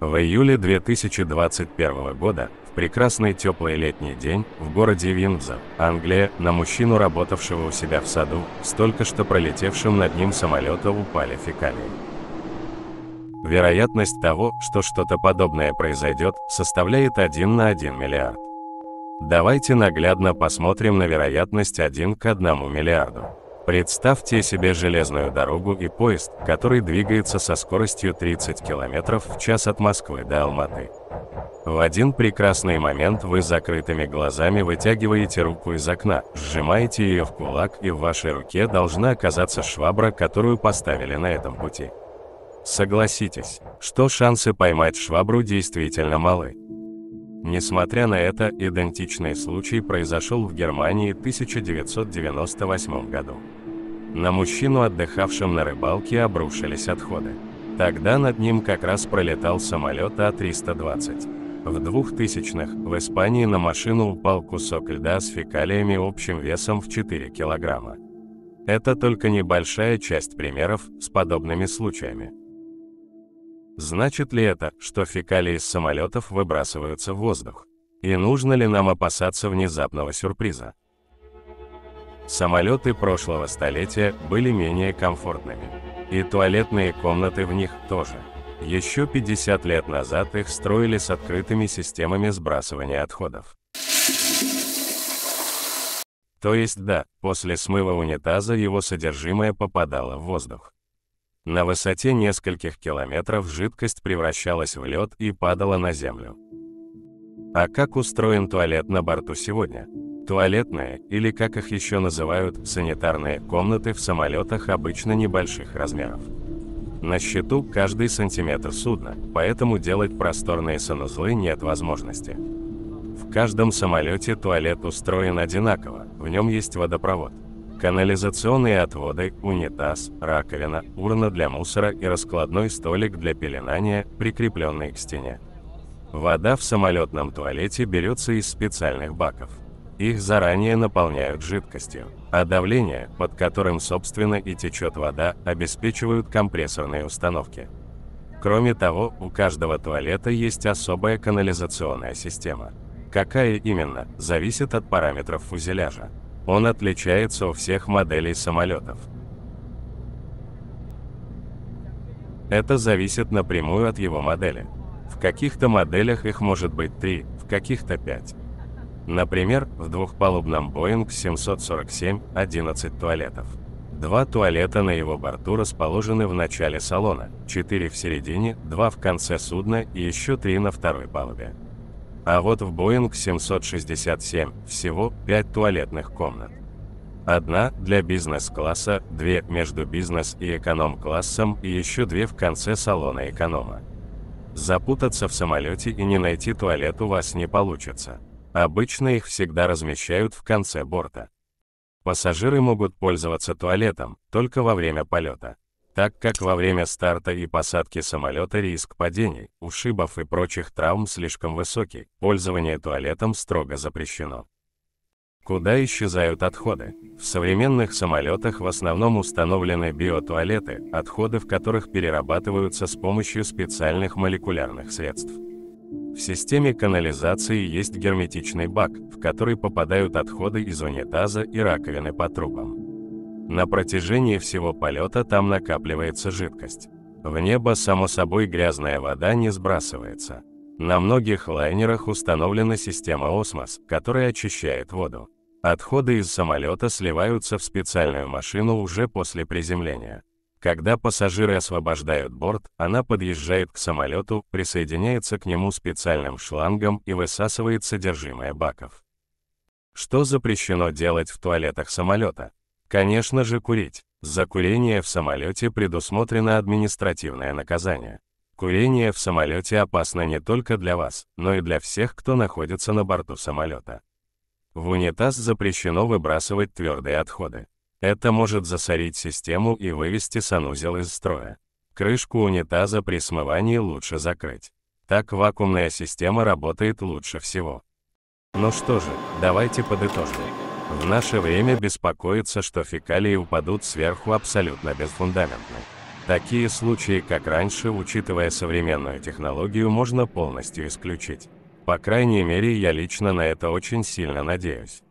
В июле 2021 года, в прекрасный теплый летний день, в городе Винзор, Англия, на мужчину, работавшего у себя в саду, столько, что пролетевшим над ним самолета упали фекалии. Вероятность того, что что-то подобное произойдет, составляет 1 на 1 миллиард. Давайте наглядно посмотрим на вероятность 1 к 1 миллиарду. Представьте себе железную дорогу и поезд, который двигается со скоростью 30 км в час от Москвы до Алматы. В один прекрасный момент вы закрытыми глазами вытягиваете руку из окна, сжимаете ее в кулак и в вашей руке должна оказаться швабра, которую поставили на этом пути. Согласитесь, что шансы поймать швабру действительно малы. Несмотря на это, идентичный случай произошел в Германии в 1998 году. На мужчину, отдыхавшем на рыбалке, обрушились отходы. Тогда над ним как раз пролетал самолет А-320. В 2000-х в Испании на машину упал кусок льда с фекалиями общим весом в 4 килограмма. Это только небольшая часть примеров с подобными случаями. Значит ли это, что фекалии с самолетов выбрасываются в воздух? И нужно ли нам опасаться внезапного сюрприза? Самолеты прошлого столетия были менее комфортными. И туалетные комнаты в них тоже. Еще 50 лет назад их строили с открытыми системами сбрасывания отходов. То есть да, после смыва унитаза его содержимое попадало в воздух. На высоте нескольких километров жидкость превращалась в лед и падала на землю. А как устроен туалет на борту сегодня? Туалетные, или как их еще называют, санитарные комнаты в самолетах обычно небольших размеров. На счету каждый сантиметр судна, поэтому делать просторные санузлы нет возможности. В каждом самолете туалет устроен одинаково, в нем есть водопровод. Канализационные отводы, унитаз, раковина, урна для мусора и раскладной столик для пеленания, прикрепленный к стене. Вода в самолетном туалете берется из специальных баков. Их заранее наполняют жидкостью, а давление, под которым собственно и течет вода, обеспечивают компрессорные установки. Кроме того, у каждого туалета есть особая канализационная система. Какая именно, зависит от параметров фузеляжа. Он отличается у всех моделей самолетов. Это зависит напрямую от его модели. В каких-то моделях их может быть 3, в каких-то 5. Например, в двухпалубном Boeing 747 11 туалетов. Два туалета на его борту расположены в начале салона, четыре в середине, два в конце судна и еще три на второй палубе. А вот в Boeing 767 всего пять туалетных комнат. Одна для бизнес-класса, две между бизнес и эконом-классом и еще две в конце салона эконома. Запутаться в самолете и не найти туалет у вас не получится – Обычно их всегда размещают в конце борта. Пассажиры могут пользоваться туалетом только во время полета, так как во время старта и посадки самолета риск падений, ушибов и прочих травм слишком высокий, пользование туалетом строго запрещено. Куда исчезают отходы? В современных самолетах в основном установлены биотуалеты, отходы в которых перерабатываются с помощью специальных молекулярных средств. В системе канализации есть герметичный бак, в который попадают отходы из унитаза и раковины по трубам. На протяжении всего полета там накапливается жидкость. В небо, само собой, грязная вода не сбрасывается. На многих лайнерах установлена система осмос, которая очищает воду. Отходы из самолета сливаются в специальную машину уже после приземления. Когда пассажиры освобождают борт, она подъезжает к самолету, присоединяется к нему специальным шлангом и высасывает содержимое баков. Что запрещено делать в туалетах самолета? Конечно же, курить. За курение в самолете предусмотрено административное наказание. Курение в самолете опасно не только для вас, но и для всех, кто находится на борту самолета. В унитаз запрещено выбрасывать твердые отходы. Это может засорить систему и вывести санузел из строя. Крышку унитаза при смывании лучше закрыть. Так вакуумная система работает лучше всего. Ну что же, давайте подытожим. В наше время беспокоиться, что фекалии упадут сверху абсолютно безфундаментно. Такие случаи, как раньше, учитывая современную технологию, можно полностью исключить. По крайней мере, я лично на это очень сильно надеюсь.